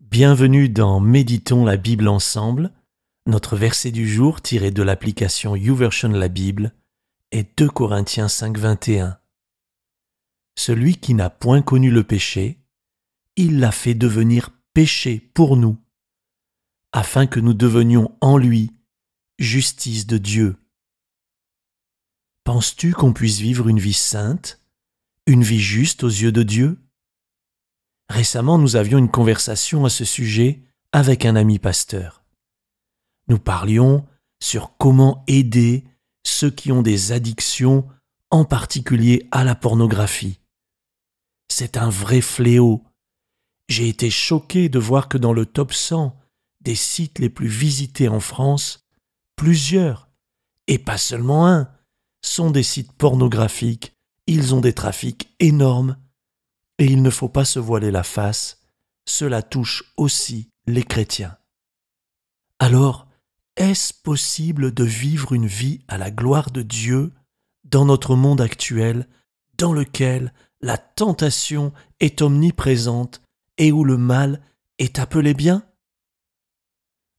Bienvenue dans Méditons la Bible ensemble. Notre verset du jour tiré de l'application YouVersion la Bible est 2 Corinthiens 5.21. Celui qui n'a point connu le péché, il l'a fait devenir péché pour nous, afin que nous devenions en lui justice de Dieu. Penses-tu qu'on puisse vivre une vie sainte, une vie juste aux yeux de Dieu Récemment, nous avions une conversation à ce sujet avec un ami pasteur. Nous parlions sur comment aider ceux qui ont des addictions, en particulier à la pornographie. C'est un vrai fléau. J'ai été choqué de voir que dans le top 100 des sites les plus visités en France, plusieurs, et pas seulement un, sont des sites pornographiques. Ils ont des trafics énormes et il ne faut pas se voiler la face, cela touche aussi les chrétiens. Alors, est-ce possible de vivre une vie à la gloire de Dieu dans notre monde actuel, dans lequel la tentation est omniprésente et où le mal est appelé bien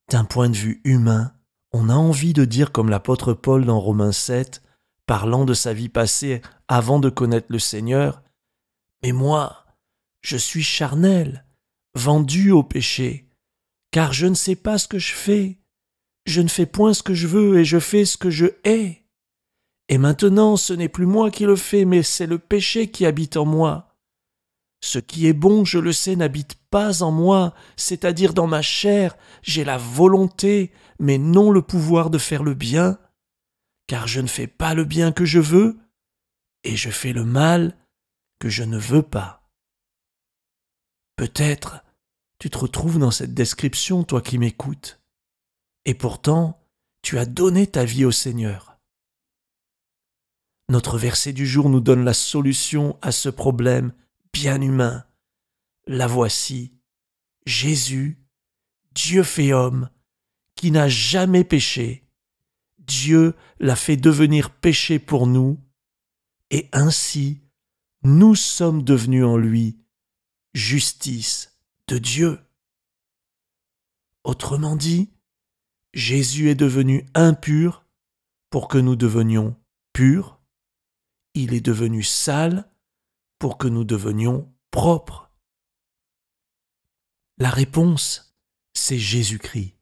D'un point de vue humain, on a envie de dire comme l'apôtre Paul dans Romains 7, parlant de sa vie passée avant de connaître le Seigneur, mais moi, je suis charnel, vendu au péché, car je ne sais pas ce que je fais. Je ne fais point ce que je veux et je fais ce que je hais. Et maintenant, ce n'est plus moi qui le fais, mais c'est le péché qui habite en moi. Ce qui est bon, je le sais, n'habite pas en moi, c'est-à-dire dans ma chair, j'ai la volonté, mais non le pouvoir de faire le bien, car je ne fais pas le bien que je veux, et je fais le mal que je ne veux pas. Peut-être tu te retrouves dans cette description, toi qui m'écoutes, et pourtant tu as donné ta vie au Seigneur. Notre verset du jour nous donne la solution à ce problème bien humain. La voici. Jésus, Dieu fait homme, qui n'a jamais péché. Dieu l'a fait devenir péché pour nous, et ainsi nous sommes devenus en lui justice de Dieu. Autrement dit, Jésus est devenu impur pour que nous devenions purs, il est devenu sale pour que nous devenions propres. La réponse, c'est Jésus-Christ.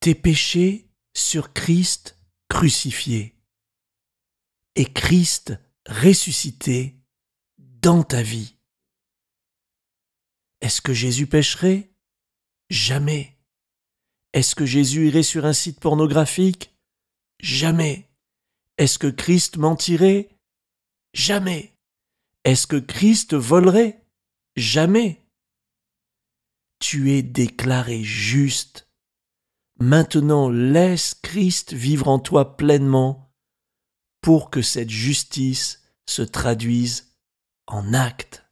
Tes péchés sur Christ crucifié. Et Christ ressuscité dans ta vie. Est-ce que Jésus pécherait Jamais. Est-ce que Jésus irait sur un site pornographique Jamais. Est-ce que Christ mentirait Jamais. Est-ce que Christ volerait Jamais. Tu es déclaré juste. Maintenant laisse Christ vivre en toi pleinement pour que cette justice se traduise en actes.